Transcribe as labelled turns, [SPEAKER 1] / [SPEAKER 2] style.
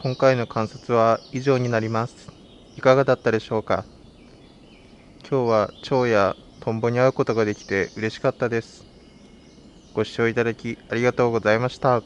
[SPEAKER 1] 今回の観察は以上になります。いかがだったでしょうか今日は蝶やトンボに会うことができて嬉しかったです。ご視聴いただきありがとうございました。